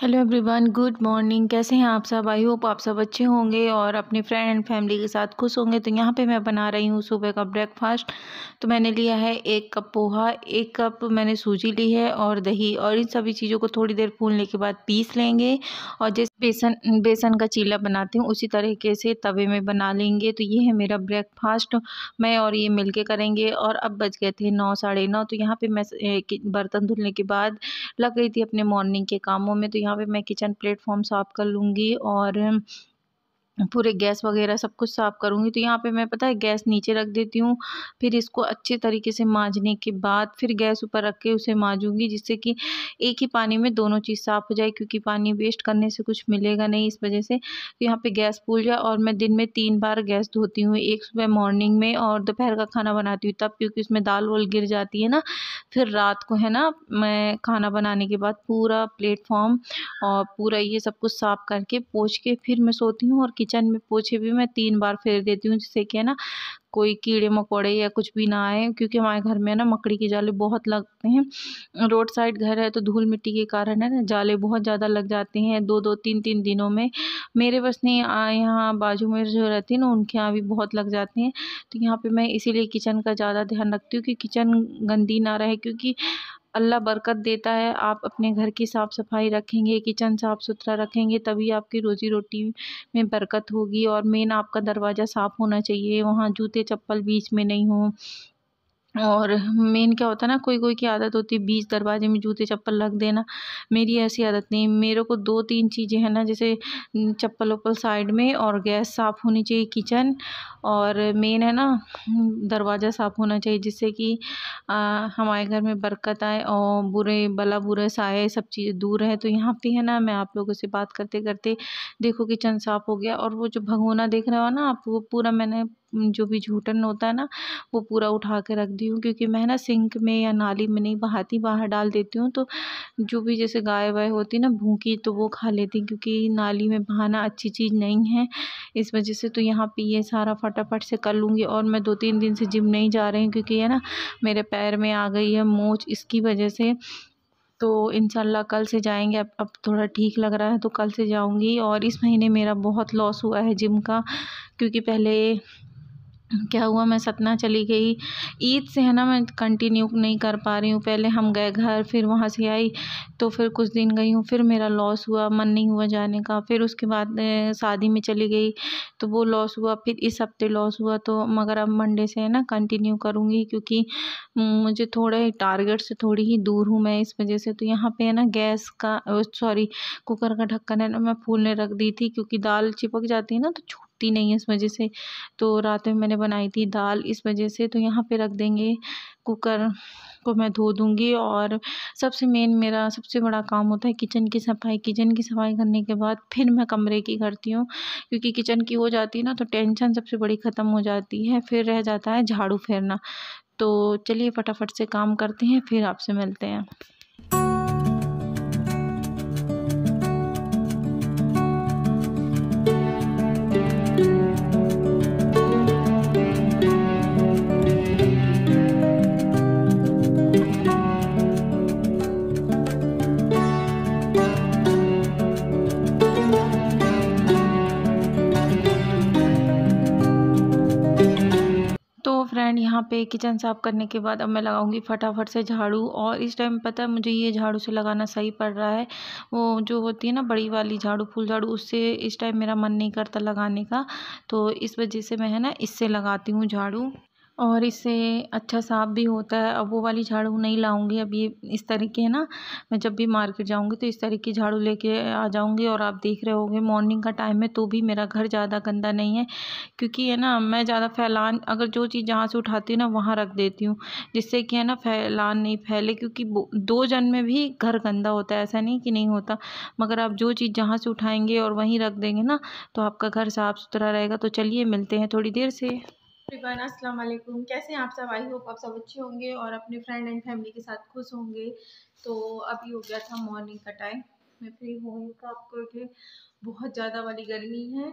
hello everyone good morning कैसे हैं आप सब आई होप आप सब अच्छे होंगे और अपने फ्रेंड एंड फैमिली के साथ खुश होंगे तो यहाँ पे मैं बना रही हूँ सुबह का ब्रेकफास्ट तो मैंने लिया है एक कप पोहा एक कप मैंने सूजी ली है और दही और इन सभी चीज़ों को थोड़ी देर फूलने के बाद पीस लेंगे और जैसे बेसन बेसन का चीला बनाते हूँ उसी तरीके से तवे में बना लेंगे तो ये है मेरा ब्रेकफास्ट मैं और ये मिल के करेंगे और अब बज गए थे नौ साढ़े नौ तो यहाँ पर मैं बर्तन धुलने के बाद लग गई थी अपने मॉर्निंग के कामों में तो यहाँ पे मैं किचन प्लेटफॉर्म साफ़ कर लूँगी और पूरे गैस वगैरह सब कुछ साफ़ करूँगी तो यहाँ पे मैं पता है गैस नीचे रख देती हूँ फिर इसको अच्छे तरीके से माँजने के बाद फिर गैस ऊपर रख के उसे माँजूँगी जिससे कि एक ही पानी में दोनों चीज़ साफ़ हो जाए क्योंकि पानी वेस्ट करने से कुछ मिलेगा नहीं इस वजह से तो यहाँ पे गैस फूल जाए और मैं दिन में तीन बार गैस धोती हूँ एक सुबह मॉर्निंग में और दोपहर का खाना बनाती हूँ तब क्योंकि उसमें दाल वोल गिर जाती है ना फिर रात को है ना मैं खाना बनाने के बाद पूरा प्लेटफॉर्म और पूरा ये सब कुछ साफ़ करके पोछ के फिर मैं सोती हूँ और किचन में पोछे भी मैं तीन बार फेर देती हूँ जिससे कि है ना कोई कीड़े मकोड़े या कुछ भी ना आए क्योंकि हमारे घर में है ना मकड़ी के जाले बहुत लगते हैं रोड साइड घर है तो धूल मिट्टी के कारण है ना जाले बहुत ज़्यादा लग जाते हैं दो दो तीन तीन दिनों में मेरे बस नहीं यहाँ बाजू में जो रहती है ना उनके यहाँ भी बहुत लग जाते हैं तो यहाँ पर मैं इसीलिए किचन का ज़्यादा ध्यान रखती हूँ कि किचन गंदी ना रहे क्योंकि अल्लाह बरकत देता है आप अपने घर की साफ़ सफाई रखेंगे किचन साफ़ सुथरा रखेंगे तभी आपकी रोज़ी रोटी में बरकत होगी और मेन आपका दरवाज़ा साफ़ होना चाहिए वहाँ जूते चप्पल बीच में नहीं हों और मेन क्या होता है ना कोई कोई की आदत होती है बीच दरवाजे में जूते चप्पल लग देना मेरी ऐसी आदत नहीं मेरे को दो तीन चीज़ें हैं ना जैसे चप्पल उप्पल साइड में और गैस साफ़ होनी चाहिए किचन और मेन है ना दरवाज़ा साफ़ होना चाहिए जिससे कि हमारे घर में बरकत आए और बुरे भला बुरे साए सब चीज़ें दूर है तो यहाँ पे है ना मैं आप लोगों से बात करते करते देखो किचन साफ़ हो गया और वो जो भगोना देख रहे हो ना आप वो पूरा मैंने जो भी झूठन होता है ना वो पूरा उठा के रख दी हूँ क्योंकि मैं ना सिंक में या नाली में नहीं बहाती बाहर डाल देती हूँ तो जो भी जैसे गाय वाय होती ना भूखी तो वो खा लेती क्योंकि नाली में बहाना अच्छी चीज़ नहीं है इस वजह से तो यहाँ पर ये सारा फटाफट से कर लूँगी और मैं दो तीन दिन से जिम नहीं जा रही हूँ क्योंकि है ना मेरे पैर में आ गई है मोच इसकी वजह से तो इनशाला कल से जाएंगे अब अब थोड़ा ठीक लग रहा है तो कल से जाऊंगी और इस महीने मेरा बहुत लॉस हुआ है जिम का क्योंकि पहले क्या हुआ मैं सतना चली गई ईद से है ना मैं कंटिन्यू नहीं कर पा रही हूँ पहले हम गए घर फिर वहाँ से आई तो फिर कुछ दिन गई हूँ फिर मेरा लॉस हुआ मन नहीं हुआ जाने का फिर उसके बाद शादी में चली गई तो वो लॉस हुआ फिर इस हफ्ते लॉस हुआ तो मगर अब मंडे से है ना कंटिन्यू करूँगी क्योंकि मुझे थोड़े टारगेट से थोड़ी ही दूर हूँ मैं इस वजह से तो यहाँ पर है ना गैस का सॉरी कुकर का ढक्कन है ना मैं फूलने रख दी थी क्योंकि दाल चिपक जाती है ना तो उगती नहीं है इस वजह से तो रात में मैंने बनाई थी दाल इस वजह से तो यहाँ पे रख देंगे कुकर को मैं धो दूँगी और सबसे मेन मेरा सबसे बड़ा काम होता है किचन की सफाई किचन की सफाई करने के बाद फिर मैं कमरे की करती हूँ क्योंकि किचन की हो जाती है ना तो टेंशन सबसे बड़ी ख़त्म हो जाती है फिर रह जाता है झाड़ू फेरना तो चलिए फटाफट से काम करते हैं फिर आपसे मिलते हैं फ्रेंड यहाँ पे किचन साफ़ करने के बाद अब मैं लगाऊंगी फटाफट से झाड़ू और इस टाइम पता है मुझे ये झाड़ू से लगाना सही पड़ रहा है वो जो होती है ना बड़ी वाली झाड़ू फूल झाड़ू उससे इस टाइम मेरा मन नहीं करता लगाने का तो इस वजह से मैं है ना इससे लगाती हूँ झाड़ू और इससे अच्छा साफ़ भी होता है अब वो वाली झाड़ू नहीं लाऊँगी अब ये इस तरीके है ना मैं जब भी मार्केट जाऊँगी तो इस तरीके की झाड़ू लेके आ जाऊँगी और आप देख रहे होगे मॉर्निंग का टाइम है तो भी मेरा घर ज़्यादा गंदा नहीं है क्योंकि है ना मैं ज़्यादा फैलान अगर जो चीज़ जहाँ से उठाती हूँ ना वहाँ रख देती हूँ जिससे कि है ना फैलान नहीं फैले क्योंकि दो जन में भी घर गंदा होता है ऐसा नहीं कि नहीं होता मगर आप जो चीज़ जहाँ से उठाएँगे और वहीं रख देंगे ना तो आपका घर साफ़ सुथरा रहेगा तो चलिए मिलते हैं थोड़ी देर से एवरीवन अस्सलाम वालेकुम कैसे हैं आप सब आई होप आप सब अच्छे होंगे और अपने फ्रेंड एंड फैमिली के साथ खुश होंगे तो अभी हो गया था मॉर्निंग का टाइम मैं फ्री होंगी आपको कि बहुत ज़्यादा वाली गर्मी है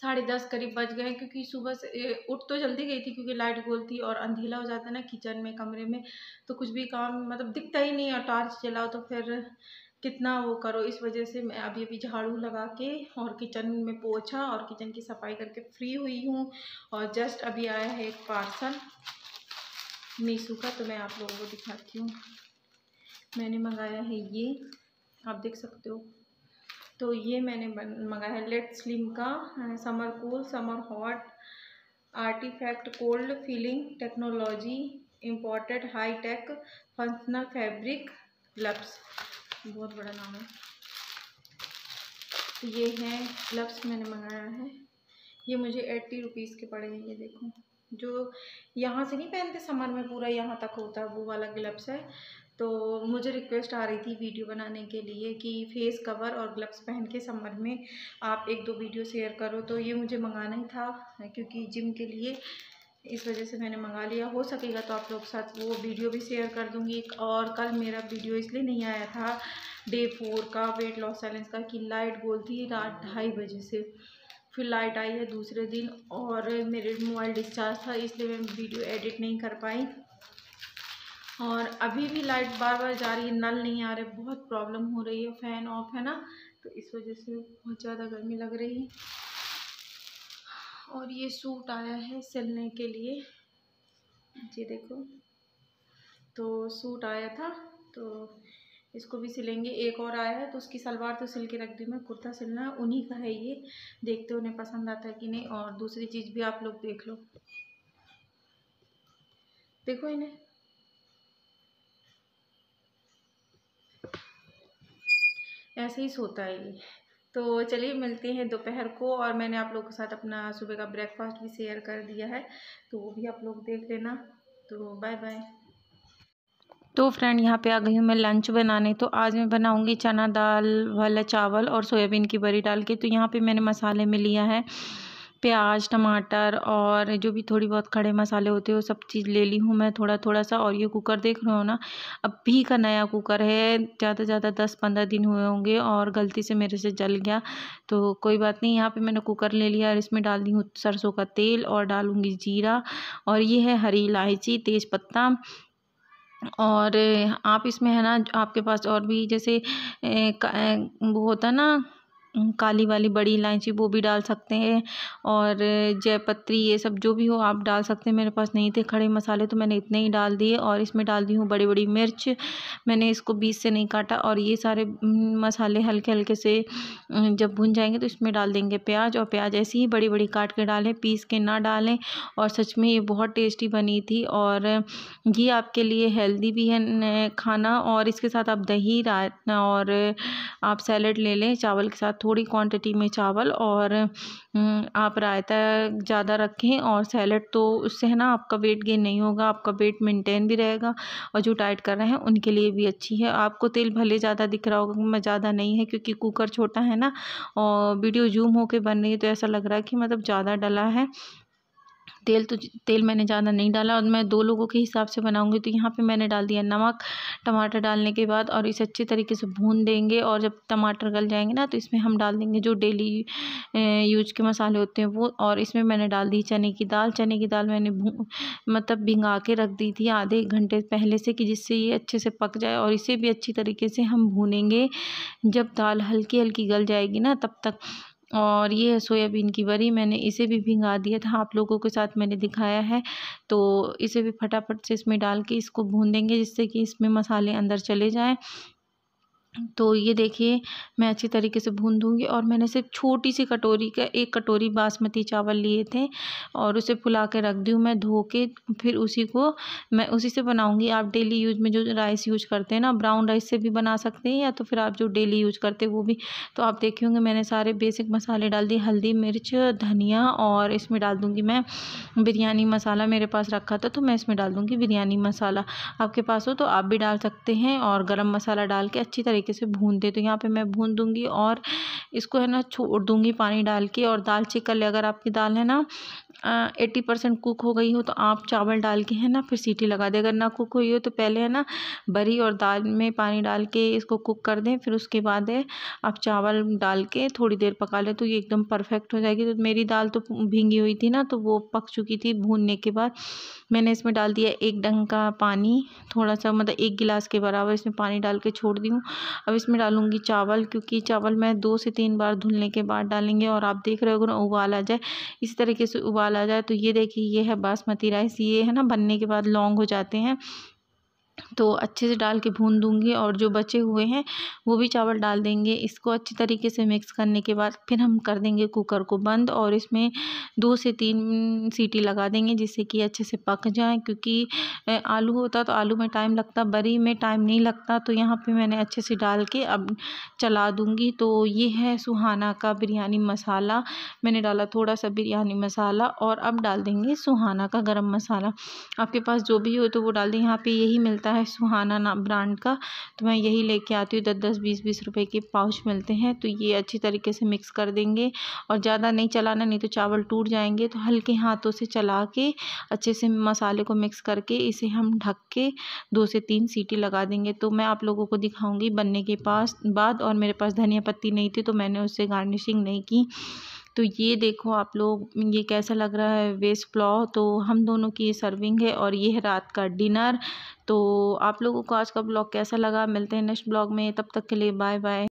साढ़े दस करीब बज गए क्योंकि सुबह से उठ तो जल्दी गई थी क्योंकि लाइट गोल थी और अंधेला हो जाता है ना किचन में कमरे में तो कुछ भी काम मतलब दिखता ही नहीं और टार्च जलाओ तो फिर कितना वो करो इस वजह से मैं अभी अभी झाड़ू लगा के और किचन में पोछा और किचन की सफाई करके फ्री हुई हूँ और जस्ट अभी आया है एक पार्सल मीशो का तो मैं आप लोगों को दिखाती हूँ मैंने मंगाया है ये आप देख सकते हो तो ये मैंने मंगाया है लेट स्लिम का summer cool summer hot artifact cold feeling technology imported high tech functional fabric labs बहुत बड़ा नाम है तो ये है ग्लव्स मैंने मंगाया है ये मुझे एट्टी रुपीज़ के पड़े हैं ये देखो जो यहाँ से नहीं पहनते समर में पूरा यहाँ तक होता है वो वाला ग्लव्स है तो मुझे रिक्वेस्ट आ रही थी वीडियो बनाने के लिए कि फेस कवर और ग्लव्स पहन के समर में आप एक दो वीडियो शेयर करो तो ये मुझे मंगाना ही था क्योंकि जिम के लिए इस वजह से मैंने मंगा लिया हो सकेगा तो आप लोग साथ वो वीडियो भी शेयर कर दूंगी और कल मेरा वीडियो इसलिए नहीं आया था डे फोर का वेट लॉस चैलेंज का कि लाइट गोल थी रात ढाई बजे से फिर लाइट आई है दूसरे दिन और मेरे मोबाइल डिस्चार्ज था इसलिए मैं वीडियो एडिट नहीं कर पाई और अभी भी लाइट बार बार जा रही है नल नहीं आ रहे बहुत प्रॉब्लम हो रही है फ़ैन ऑफ है ना तो इस वजह से बहुत ज़्यादा गर्मी लग रही है और ये सूट आया है सिलने के लिए ये देखो तो सूट आया था तो इसको भी सिलेंगे एक और आया है तो उसकी सलवार तो सिल के रख दी मैं कुर्ता सिलना है उन्हीं का है ये देखते उन्हें पसंद आता है कि नहीं और दूसरी चीज़ भी आप लोग देख लो देखो इन्हें ऐसे ही सोता है ये तो चलिए मिलते हैं दोपहर को और मैंने आप लोगों के साथ अपना सुबह का ब्रेकफास्ट भी शेयर कर दिया है तो वो भी आप लोग देख लेना तो बाय बाय तो फ्रेंड यहाँ पे आ गई हूँ मैं लंच बनाने तो आज मैं बनाऊँगी चना दाल वाला चावल और सोयाबीन की बरी डाल के तो यहाँ पे मैंने मसाले में लिया है प्याज टमाटर और जो भी थोड़ी बहुत खड़े मसाले होते हैं वो सब चीज़ ले ली हूँ मैं थोड़ा थोड़ा सा और ये कुकर देख रहे हो ना अभी का नया कुकर है ज़्यादा से ज़्यादा दस पंद्रह दिन हुए होंगे और गलती से मेरे से जल गया तो कोई बात नहीं यहाँ पर मैंने कुकर ले लिया और इसमें डाल दी हूँ सरसों का तेल और डालूँगी जीरा और ये है हरी इलायची तेज और आप इसमें है ना आपके पास और भी जैसे वो होता ना काली वाली बड़ी इलायची वो भी डाल सकते हैं और जयपत्री ये सब जो भी हो आप डाल सकते हैं मेरे पास नहीं थे खड़े मसाले तो मैंने इतने ही डाल दिए और इसमें डाल दी हूँ बड़ी बड़ी मिर्च मैंने इसको बीस से नहीं काटा और ये सारे मसाले हल्के हल्के से जब भुन जाएंगे तो इसमें डाल देंगे प्याज और प्याज ऐसी ही बड़ी बड़ी काट के डालें पीस के ना डालें और सच में ये बहुत टेस्टी बनी थी और ये आपके लिए हेल्दी भी है खाना और इसके साथ आप दही और आप सैलड ले लें चावल के साथ थोड़ी क्वांटिटी में चावल और हम्म, आप रायता ज़्यादा रखें और सैलड तो उससे है ना आपका वेट गेन नहीं होगा आपका वेट मेंटेन भी रहेगा और जो डाइट कर रहे हैं उनके लिए भी अच्छी है आपको तेल भले ज़्यादा दिख रहा होगा मैं ज़्यादा नहीं है क्योंकि कुकर छोटा है ना और वीडियो जूम होकर बन रही है तो ऐसा लग रहा है कि मतलब ज़्यादा डला है तेल तो तेल मैंने ज़्यादा नहीं डाला और मैं दो लोगों के हिसाब से बनाऊँगी तो यहाँ पे मैंने डाल दिया नमक टमाटर डालने के बाद और इसे अच्छे तरीके से भून देंगे और जब टमाटर गल जाएंगे ना तो इसमें हम डाल देंगे जो डेली यूज के मसाले होते हैं वो और इसमें मैंने डाल दी चने की दाल चने की दाल मैंने मतलब भिंगा के रख दी थी आधे घंटे पहले से कि जिससे ये अच्छे से पक जाए और इसे भी अच्छी तरीके से हम भूनेंगे जब दाल हल्की हल्की गल जाएगी ना तब तक और ये है सोयाबीन की वरी मैंने इसे भी भिंगा दिया था आप लोगों के साथ मैंने दिखाया है तो इसे भी फटाफट से इसमें डाल के इसको भून देंगे जिससे कि इसमें मसाले अंदर चले जाएं तो ये देखिए मैं अच्छी तरीके से भून दूँगी और मैंने सिर्फ छोटी सी कटोरी का एक कटोरी बासमती चावल लिए थे और उसे फुला के रख दी हूँ मैं धो के फिर उसी को मैं उसी से बनाऊँगी आप डेली यूज में जो राइस यूज करते हैं ना ब्राउन राइस से भी बना सकते हैं या तो फिर आप जो डेली यूज करते हैं वो भी तो आप देखे होंगे मैंने सारे बेसिक मसाले डाल दिए हल्दी मिर्च धनिया और इसमें डाल दूँगी मैं बिरयानी मसाला मेरे पास रखा था तो मैं इसमें डाल दूँगी बिरयानी मसाला आपके पास हो तो आप भी डाल सकते हैं और गर्म मसाला डाल के अच्छी तरीके तरीके से दे तो यहाँ पे मैं भून दूँगी और इसको है ना छोड़ दूँगी पानी डाल के और दाल चेक कर ले अगर आपकी दाल है ना एट्टी परसेंट कुक हो गई हो तो आप चावल डाल के है ना फिर सीटी लगा दें अगर ना कुक हुई हो तो पहले है ना बरी और दाल में पानी डाल के इसको कुक कर दें फिर उसके बाद है आप चावल डाल के थोड़ी देर पका लें तो ये एकदम परफेक्ट हो जाएगी तो मेरी दाल तो भींगी हुई थी ना तो वो पक चुकी थी भूनने के बाद मैंने इसमें डाल दिया एक डंग का पानी थोड़ा सा मतलब एक गिलास के बराबर इसमें पानी डाल के छोड़ दी हूँ अब इसमें डालूंगी चावल क्योंकि चावल मैं दो से तीन बार धुलने के बाद डालेंगे और आप देख रहे हो ना उबाल आ जाए इसी तरीके से उबाल आ जाए तो ये देखिए ये है बासमती राइस ये है ना बनने के बाद लॉन्ग हो जाते हैं तो अच्छे से डाल के भून दूँगी और जो बचे हुए हैं वो भी चावल डाल देंगे इसको अच्छी तरीके से मिक्स करने के बाद फिर हम कर देंगे कुकर को बंद और इसमें दो से तीन सीटी लगा देंगे जिससे कि अच्छे से पक जाए क्योंकि आलू होता तो आलू में टाइम लगता बरी में टाइम नहीं लगता तो यहाँ पे मैंने अच्छे से डाल के अब चला दूँगी तो ये है सुहाना का बिरयानी मसाला मैंने डाला थोड़ा सा बिरयानी मसाला और अब डाल देंगे सुहाना का गर्म मसाला आपके पास जो भी हो तो वो डाल दें यहाँ पर यही मिलता आता है सुहाना नाम ब्रांड का तो मैं यही लेके आती हूँ दस दस बीस बीस रुपए के पाउच मिलते हैं तो ये अच्छी तरीके से मिक्स कर देंगे और ज़्यादा नहीं चलाना नहीं तो चावल टूट जाएंगे तो हल्के हाथों से चला के अच्छे से मसाले को मिक्स करके इसे हम ढक के दो से तीन सीटी लगा देंगे तो मैं आप लोगों को दिखाऊँगी बनने के पास बाद और मेरे पास धनिया पत्ती नहीं थी तो मैंने उससे गार्निशिंग नहीं की तो ये देखो आप लोग ये कैसा लग रहा है वेस्ट प्लाव तो हम दोनों की सर्विंग है और ये है रात का डिनर तो आप लोगों को आज का ब्लॉग कैसा लगा मिलते हैं नेक्स्ट ब्लॉग में तब तक के लिए बाय बाय